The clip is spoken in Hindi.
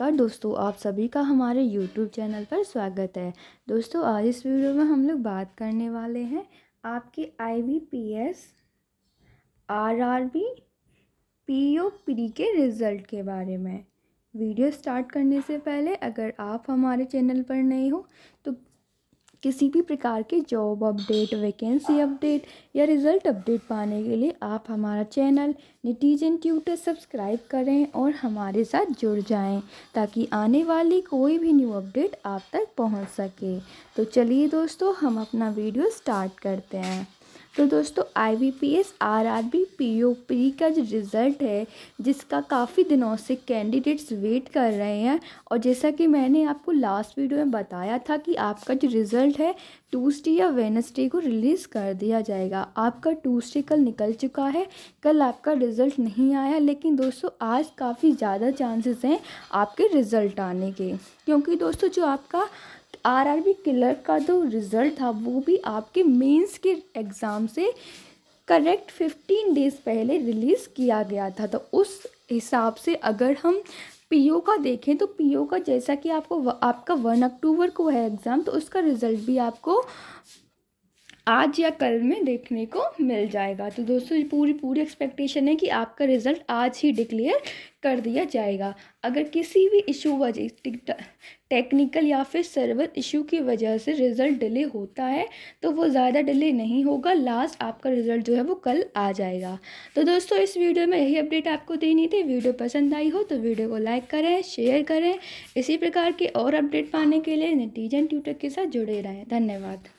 नमस्कार दोस्तों आप सभी का हमारे YouTube चैनल पर स्वागत है दोस्तों आज इस वीडियो में हम लोग बात करने वाले हैं आपके I B P S R R B P O P के रिज़ल्ट के बारे में वीडियो स्टार्ट करने से पहले अगर आप हमारे चैनल पर नए हो तो किसी भी प्रकार के जॉब अपडेट वैकेंसी अपडेट या रिज़ल्ट अपडेट पाने के लिए आप हमारा चैनल निटीजन ट्यूटर सब्सक्राइब करें और हमारे साथ जुड़ जाएं ताकि आने वाली कोई भी न्यू अपडेट आप तक पहुंच सके तो चलिए दोस्तों हम अपना वीडियो स्टार्ट करते हैं तो दोस्तों I B P S R R B P O P का जो रिज़ल्ट है जिसका काफ़ी दिनों से कैंडिडेट्स वेट कर रहे हैं और जैसा कि मैंने आपको लास्ट वीडियो में बताया था कि आपका जो रिज़ल्ट है ट्यूसडे या वेनसडे को रिलीज़ कर दिया जाएगा आपका ट्यूसडे कल निकल चुका है कल आपका रिज़ल्ट नहीं आया लेकिन दोस्तों आज काफ़ी ज़्यादा चांसेस हैं आपके रिज़ल्ट आने के क्योंकि दोस्तों जो आपका आरआरबी क्लर्क का जो रिज़ल्ट था वो भी आपके मेंस के एग्ज़ाम से करेक्ट फिफ्टीन डेज़ पहले रिलीज़ किया गया था तो उस हिसाब से अगर हम पीओ का देखें तो पीओ का जैसा कि आपको आपका वन अक्टूबर को है एग्ज़ाम तो उसका रिज़ल्ट भी आपको आज या कल में देखने को मिल जाएगा तो दोस्तों पूरी पूरी एक्सपेक्टेशन है कि आपका रिज़ल्ट आज ही डिक्लेयर कर दिया जाएगा अगर किसी भी इशू वजह टेक्निकल या फिर सर्वर इशू की वजह से रिज़ल्ट डिले होता है तो वो ज़्यादा डिले नहीं होगा लास्ट आपका रिज़ल्ट जो है वो कल आ जाएगा तो दोस्तों इस वीडियो में यही अपडेट आपको देनी थी वीडियो पसंद आई हो तो वीडियो को लाइक करें शेयर करें इसी प्रकार के और अपडेट पाने के लिए नतीजन ट्यूटर के साथ जुड़े रहें धन्यवाद